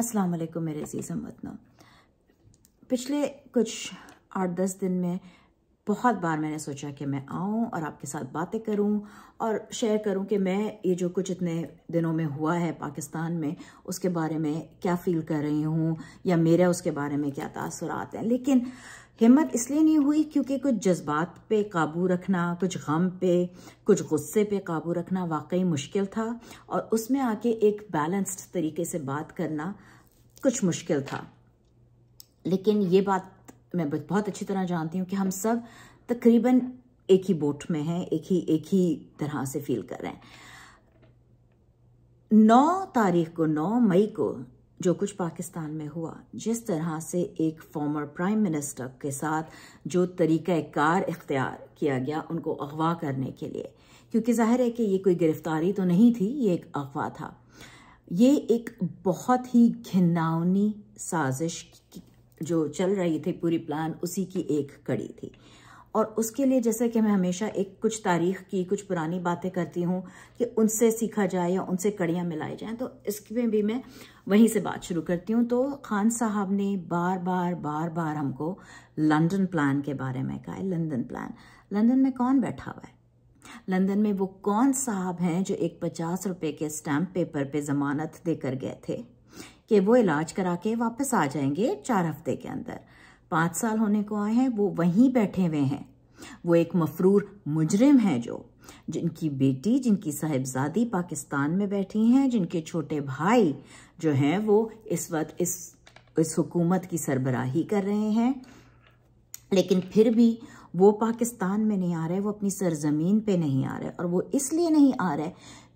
अस्सलाम वालेकुम मेरे अजीज़ मतनो पिछले कुछ आठ दस दिन में बहुत बार मैंने सोचा कि मैं आऊँ और आपके साथ बातें करूँ और शेयर करूँ कि मैं ये जो कुछ इतने दिनों में हुआ है पाकिस्तान में उसके बारे में क्या फ़ील कर रही हूँ या मेरा उसके बारे में क्या तसरात हैं लेकिन हिम्मत इसलिए नहीं हुई क्योंकि कुछ जज्बात पे काबू रखना कुछ गम पे कुछ गुस्से पे काबू रखना वाकई मुश्किल था और उसमें आके एक बैलेंस्ड तरीके से बात करना कुछ मुश्किल था लेकिन ये बात मैं बहुत अच्छी तरह जानती हूँ कि हम सब तकरीबन एक ही बोट में हैं एक ही एक ही तरह से फील कर रहे हैं नौ तारीख को नौ मई को जो कुछ पाकिस्तान में हुआ जिस तरह से एक फॉर्मर प्राइम मिनिस्टर के साथ जो तरीक़ार इख्तियार किया गया उनको अगवा करने के लिए क्योंकि जाहिर है कि ये कोई गिरफ्तारी तो नहीं थी ये एक अगवा था ये एक बहुत ही घिनावनी साजिश जो चल रही थी पूरी प्लान उसी की एक कड़ी थी और उसके लिए जैसे कि मैं हमेशा एक कुछ तारीख की कुछ पुरानी बातें करती हूँ कि उनसे सीखा जाए या उनसे कड़ियाँ मिलाई जाएँ तो इसमें भी मैं वहीं से बात शुरू करती हूँ तो खान साहब ने बार बार बार बार हमको लंदन प्लान के बारे में कहा है लंदन प्लान लंदन में कौन बैठा हुआ है लंदन में वो कौन साहब हैं जो एक पचास रुपये के स्टैम्प पेपर पे जमानत देकर गए थे कि वो इलाज करा के वापस आ जाएंगे चार हफ्ते के अंदर पाँच साल होने को आए हैं वो वहीं बैठे हुए हैं वो एक मफरूर मुजरिम हैं जो जिनकी बेटी जिनकी साहिबजादी पाकिस्तान में बैठी हैं जिनके छोटे भाई जो हैं वो इस वक्त इस इस हुकूमत की सरबराही कर रहे हैं लेकिन फिर भी वो पाकिस्तान में नहीं आ रहे वो अपनी सरजमीन पे नहीं आ रहे और वो इसलिए नहीं आ रहे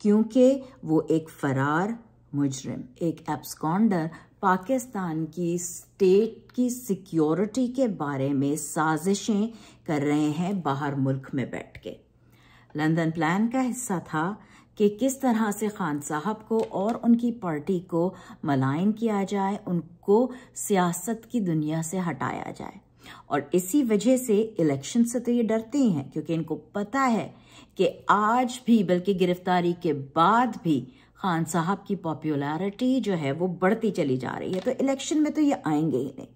क्योंकि वो एक फरार मुजरिम एक एब्सकॉन्डर पाकिस्तान की स्टेट की सिक्योरिटी के बारे में साजिशें कर रहे हैं बाहर मुल्क में बैठ के लंदन प्लान का हिस्सा था कि किस तरह से खान साहब को और उनकी पार्टी को मलाइन किया जाए उनको सियासत की दुनिया से हटाया जाए और इसी वजह से इलेक्शन से तो ये डरते हैं क्योंकि इनको पता है कि आज भी बल्कि गिरफ्तारी के बाद भी खान साहब की पॉपुलैरिटी जो है वो बढ़ती चली जा रही है तो इलेक्शन में तो ये आएंगे ही नहीं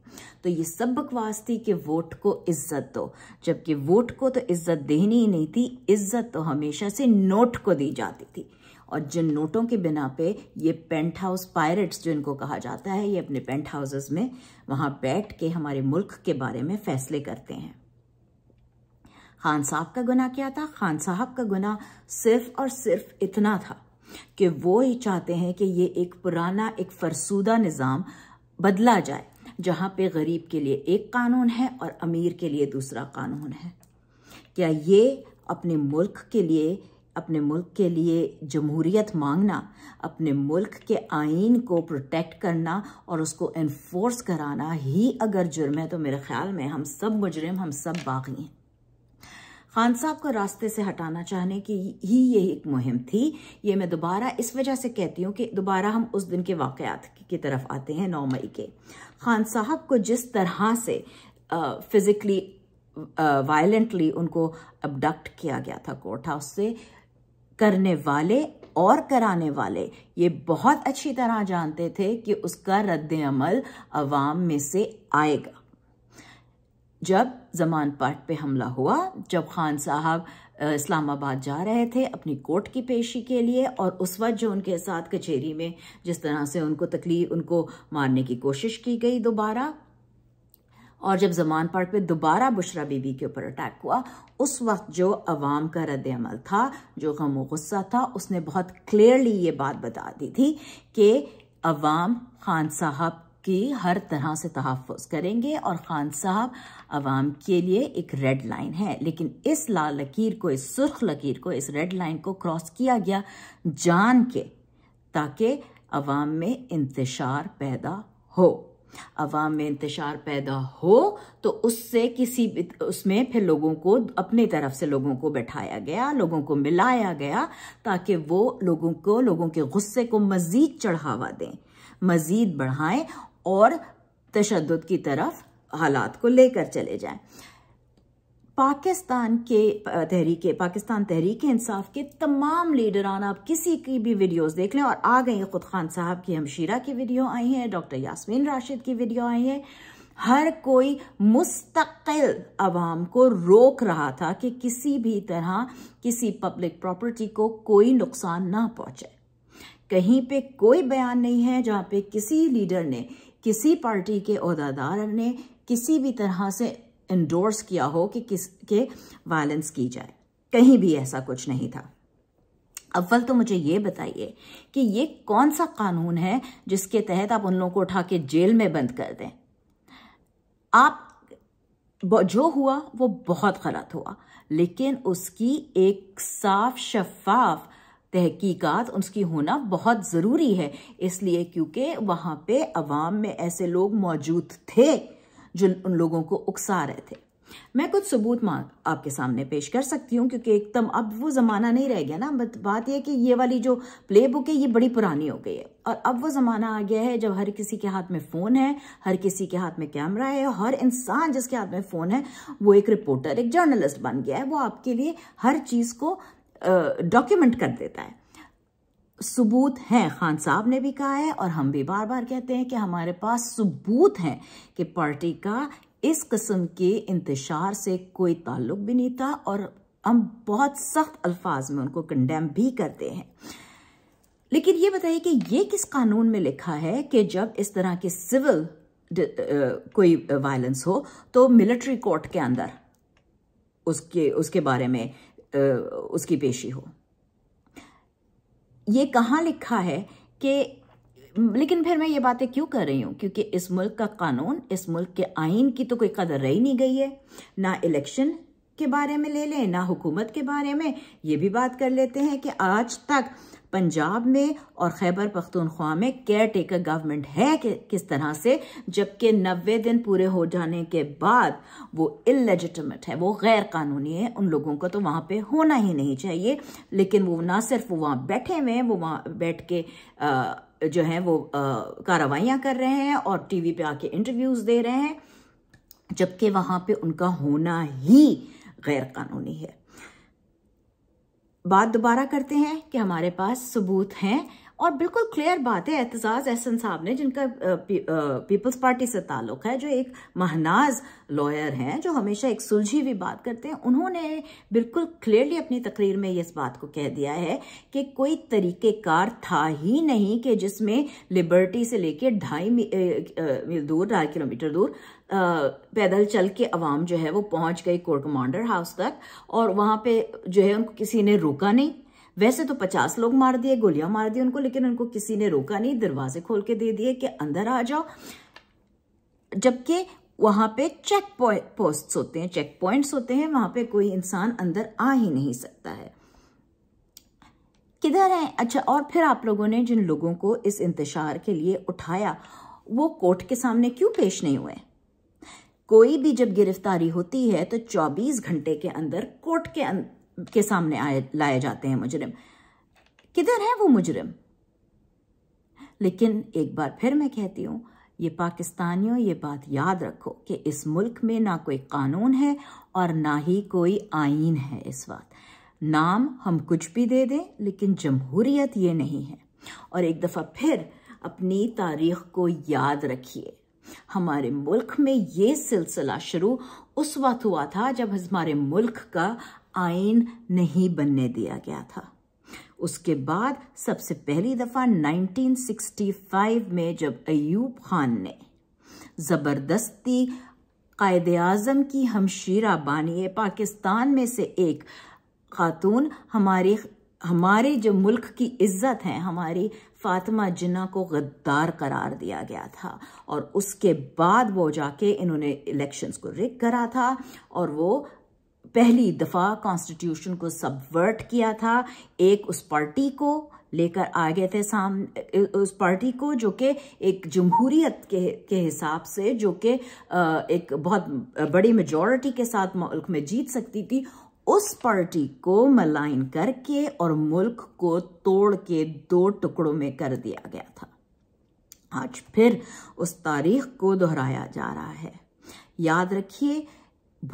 तो ये सब बकवास थी कि वोट को इज्जत दो जबकि वोट को तो इज्जत देनी ही नहीं थी इज्जत तो हमेशा से नोट को दी जाती थी और जिन नोटों के बिना पे ये पेंट हाउस पायरेट्स जो इनको कहा जाता है ये अपने पेंट हाउसेस में वहां बैठ के हमारे मुल्क के बारे में फैसले करते हैं खान साहब का गुना क्या था खान साहब का गुना सिर्फ और सिर्फ इतना था कि वो ये चाहते हैं कि ये एक पुराना एक फरसूदा निज़ाम बदला जाए जहाँ पे गरीब के लिए एक कानून है और अमीर के लिए दूसरा कानून है क्या ये अपने मुल्क के लिए अपने मुल्क के लिए जमहूरियत मांगना अपने मुल्क के आइन को प्रोटेक्ट करना और उसको इन्फोर्स कराना ही अगर जुर्म है तो मेरे ख्याल में हम सब मुजरिम हम सब बागी हैं खान साहब को रास्ते से हटाना चाहने की ही ये एक मुहिम थी ये मैं दोबारा इस वजह से कहती हूँ कि दोबारा हम उस दिन के वाकयात की तरफ आते हैं नौ मई के खान साहब को जिस तरह से फिज़िकली वायलेंटली उनको अबडक्ट किया गया था कोर्ट हाउस से करने वाले और कराने वाले ये बहुत अच्छी तरह जानते थे कि उसका रद्द अमल अवाम में से आएगा जब जमान पार्ट पे हमला हुआ जब खान साहब इस्लामाबाद जा रहे थे अपनी कोर्ट की पेशी के लिए और उस वक्त जो उनके साथ कचहरी में जिस तरह से उनको तकलीफ उनको मारने की कोशिश की गई दोबारा और जब जमान पार्ट पे दोबारा बुशरा बीबी के ऊपर अटैक हुआ उस वक्त जो अवाम का रद्द अमल था जो गम गुस्सा था उसने बहुत क्लियरली ये बात बता दी थी कि अवाम खान साहब की हर तरह से तहफ़ करेंगे और ख़ान साहब आवाम के लिए एक रेड लाइन है लेकिन इस लाल लकीर को इस सुर्ख लकीर को इस रेड लाइन को क्रॉस किया गया जान के ताकि अवाम में इंतशार पैदा हो अवाम में इंतशार पैदा हो तो उससे किसी उसमें फिर लोगों को अपनी तरफ से लोगों को बैठाया गया लोगों को मिलाया गया ताकि वो लोगों को लोगों के गुस्से को मज़ीद चढ़ावा दें मज़ीद बढ़ाएं और तशद की तरफ हालात को लेकर चले जाए पाकिस्तान के तहरीक पाकिस्तान तहरीक इंसाफ के तमाम लीडरान आप किसी की भी वीडियोस देख लें और आ गई खुद खान साहब की हमशीरा की वीडियो आई है डॉक्टर यास्मीन राशिद की वीडियो आई है हर कोई मुस्तकिल आवाम को रोक रहा था कि किसी भी तरह किसी पब्लिक प्रॉपर्टी को कोई नुकसान ना पहुंचे कहीं पे कोई बयान नहीं है जहां पे किसी लीडर ने किसी पार्टी के अहदादार ने किसी भी तरह से इंडोर्स किया हो कि किस के वायलेंस की जाए कहीं भी ऐसा कुछ नहीं था अव्वल तो मुझे ये बताइए कि ये कौन सा कानून है जिसके तहत आप उन लोगों को उठा के जेल में बंद कर दें आप जो हुआ वो बहुत गलत हुआ लेकिन उसकी एक साफ शफाफ तहकीकात उसकी होना बहुत ज़रूरी है इसलिए क्योंकि वहाँ पे अवाम में ऐसे लोग मौजूद थे जो उन लोगों को उकसा रहे थे मैं कुछ सबूत मांग आपके सामने पेश कर सकती हूँ क्योंकि एकदम अब वो ज़माना नहीं रह गया ना बट बात यह कि ये वाली जो प्ले बुक है ये बड़ी पुरानी हो गई है और अब वो ज़माना आ गया है जब हर किसी के हाथ में फ़ोन है हर किसी के हाथ में कैमरा है और हर इंसान जिसके हाथ में फ़ोन है वो एक रिपोर्टर एक जर्नलिस्ट बन गया है वो आपके लिए हर चीज़ को डॉक्यूमेंट कर देता है सबूत हैं खान साहब ने भी कहा है और हम भी बार बार कहते हैं कि हमारे पास सबूत हैं कि पार्टी का इस कस्म के इंतशार से कोई ताल्लुक भी नहीं था और हम बहुत सख्त अल्फाज में उनको कंडेम भी करते हैं लेकिन ये बताइए कि ये किस कानून में लिखा है कि जब इस तरह के सिविल कोई वायलेंस हो तो मिलिट्री कोर्ट के अंदर उसके उसके बारे में उसकी पेशी हो ये कहाँ लिखा है कि लेकिन फिर मैं ये बातें क्यों कर रही हूँ क्योंकि इस मुल्क का कानून इस मुल्क के आइन की तो कोई कदर रही नहीं गई है ना इलेक्शन के बारे में ले लें ना हुकूमत के बारे में ये भी बात कर लेते हैं कि आज तक पंजाब में और खैबर पख्तूनख्वा में केयर टेकर गवर्नमेंट है कि किस तरह से जबकि नबे दिन पूरे हो जाने के बाद वो इलेजिटमेट है वो गैर कानूनी है उन लोगों को तो वहाँ पे होना ही नहीं चाहिए लेकिन वो ना सिर्फ वो वहाँ बैठे हुए हैं वो वहाँ बैठ के आ, जो है वो कार्रवाइयाँ कर रहे हैं और टीवी पे आके इंटरव्यूज़ दे रहे हैं जबकि वहाँ पे उनका होना ही गैर कानूनी है बात दोबारा करते हैं कि हमारे पास सबूत हैं और बिल्कुल क्लियर बात है एहतजाज एहसन साहब ने जिनका पीपल्स पार्टी से ताल्लुक़ है जो एक महनाज लॉयर हैं जो हमेशा एक सुलझी हुई बात करते हैं उन्होंने बिल्कुल क्लियरली अपनी तकरीर में इस बात को कह दिया है कि कोई तरीक़ेकार था ही नहीं कि जिसमें लिबर्टी से लेकर ढाई मील दूर ढाई किलोमीटर दूर पैदल चल के अवाम जो है वो पहुंच गई कोर कमांडर हाउस तक और वहां पे जो है उनको किसी ने रोका नहीं वैसे तो पचास लोग मार दिए गोलियां मार दी उनको लेकिन उनको किसी ने रोका नहीं दरवाजे खोल के दे दिए कि अंदर आ जाओ जबकि वहां पे चेक पोस्ट होते हैं चेक पॉइंट होते हैं वहां पे कोई इंसान अंदर आ ही नहीं सकता है किधर है अच्छा और फिर आप लोगों ने जिन लोगों को इस इंतजार के लिए उठाया वो कोर्ट के सामने क्यों पेश नहीं हुए कोई भी जब गिरफ्तारी होती है तो 24 घंटे के अंदर कोर्ट के अं... के सामने आए लाए जाते हैं मुजरिम किधर है वो मुजरिम लेकिन एक बार फिर मैं कहती हूँ ये पाकिस्तानियों ये बात याद रखो कि इस मुल्क में ना कोई कानून है और ना ही कोई आइन है इस वक्त नाम हम कुछ भी दे दें लेकिन जमहूरियत ये नहीं है और एक दफ़ा फिर अपनी तारीख को याद रखिए हमारे मुल्क में ये सिलसिला शुरू उस वक्त हुआ था जब हमारे मुल्क का आइन नहीं बनने दिया गया था उसके बाद सबसे पहली दफ़ा 1965 में जब अयूब खान ने ज़बरदस्ती कायद आजम की हमशीरा बानिए पाकिस्तान में से एक खातून हमारे हमारे जो मुल्क की इज्जत है हमारी फातिमा जिन्ना को गद्दार करार दिया गया था और उसके बाद वो जाके इन्होंने इलेक्शंस को रिक करा था और वो पहली दफ़ा कॉन्स्टिट्यूशन को सबवर्ट किया था एक उस पार्टी को लेकर आ गए थे साम उस पार्टी को जो कि एक जमहूरीत के के हिसाब से जो कि एक बहुत बड़ी मेजॉरिटी के साथ मुल्क में जीत सकती थी उस पार्टी को मलाइन करके और मुल्क को तोड़ के दो टुकड़ों में कर दिया गया था आज फिर उस तारीख को दोहराया जा रहा है याद रखिए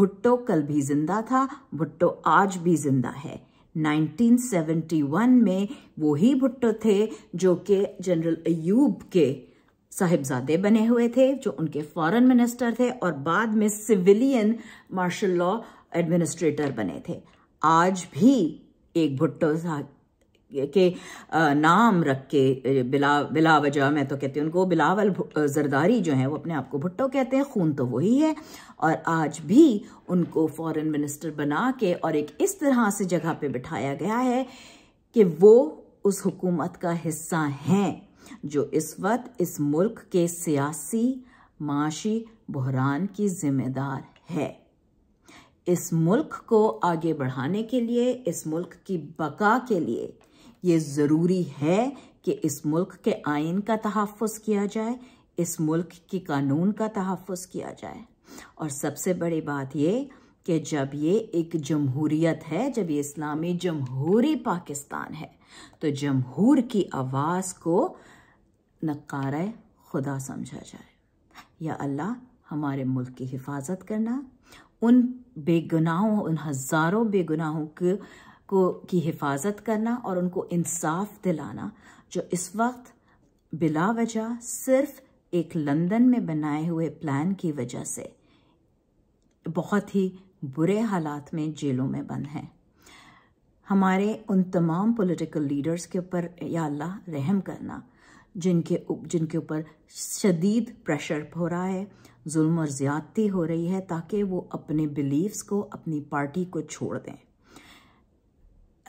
भुट्टो कल भी जिंदा था भुट्टो आज भी जिंदा है 1971 में वो ही भुट्टो थे जो कि जनरल अयूब के साहिबजादे बने हुए थे जो उनके फॉरेन मिनिस्टर थे और बाद में सिविलियन मार्शल लॉ एडमिनिस्ट्रेटर बने थे आज भी एक भुट्टो साहब के नाम रख के बिला बिलावजा मैं तो कहती हूँ उनको बिलावल जरदारी जो है वो अपने आप को भुट्टो कहते हैं खून तो वही है और आज भी उनको फॉरेन मिनिस्टर बना के और एक इस तरह से जगह पे बिठाया गया है कि वो उस हुकूमत का हिस्सा हैं जो इस वक्त इस मुल्क के सियासी माशी बहरान की जिम्मेदार है इस मुल्क को आगे बढ़ाने के लिए इस मुल्क की बका के लिए ये ज़रूरी है कि इस मुल्क के आइन का तहफ़ किया जाए इस मुल्क की कानून का तहफ़ किया जाए और सबसे बड़ी बात ये कि जब ये एक जमहूरियत है जब ये इस्लामी जमहूरी पाकिस्तान है तो जमहूर की आवाज़ को नकार खुदा समझा जाए या अल्लाह हमारे मुल्क की हिफाजत करना उन बेगुनाहों उन हज़ारों बेगुनाहों के को की हिफाजत करना और उनको इंसाफ दिलाना जो इस वक्त बिला वजह सिर्फ एक लंदन में बनाए हुए प्लान की वजह से बहुत ही बुरे हालात में जेलों में बंद हैं हमारे उन तमाम पॉलिटिकल लीडर्स के ऊपर या अल्लाह रहम करना जिनके उप जिनके ऊपर शदीद प्रेशर हो रहा है जुल्म और ज़्यादती हो रही है ताकि वो अपने बिलीव्स को अपनी पार्टी को छोड़ दें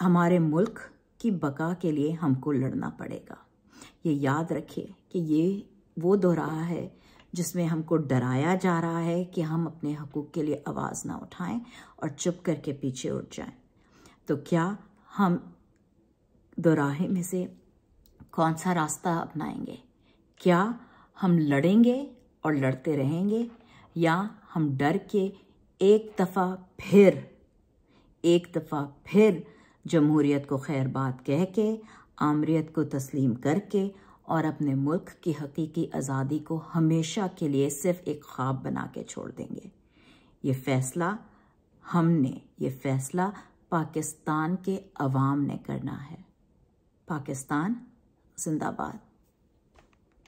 हमारे मुल्क की बका के लिए हमको लड़ना पड़ेगा ये याद रखिए कि ये वो दोहरा है जिसमें हमको डराया जा रहा है कि हम अपने हकूक़ के लिए आवाज़ ना उठाएं और चुप करके पीछे उठ जाएं। तो क्या हम दोराहे में से कौन सा रास्ता अपनाएंगे क्या हम लड़ेंगे और लड़ते रहेंगे या हम डर के एक दफ़ा फिर एक दफ़ा फिर जमहूरीत को खैर बात कह के आमरीत को तस्लीम करके और अपने मुल्क की हकीकी आज़ादी को हमेशा के लिए सिर्फ एक ख्वाब बना के छोड़ देंगे ये फ़ैसला हमने ये फ़ैसला पाकिस्तान के अवाम ने करना है पाकिस्तान 是那把。